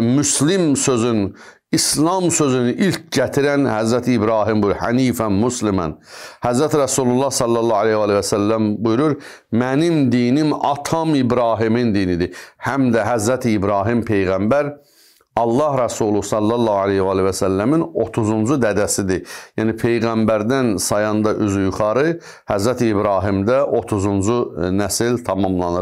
Müslim sözün, İslam sözünü ilk gətirən Həzrəti İbrahimdir. Hənifən muslimən. Həzrəti Rasulullah sallallahu aleyhi və səlləm buyurur, mənim dinim atam İbrahimin dinidir. Həm də Həzrəti İbrahim Peyğəmbər Allah Rəsulü sallallahu aleyhi və səlləmin 30-cu dədəsidir. Yəni peyğəmbərdən sayanda üzü yuxarı Həzrəti İbrahimdə 30-cu nəsil tamamlanır.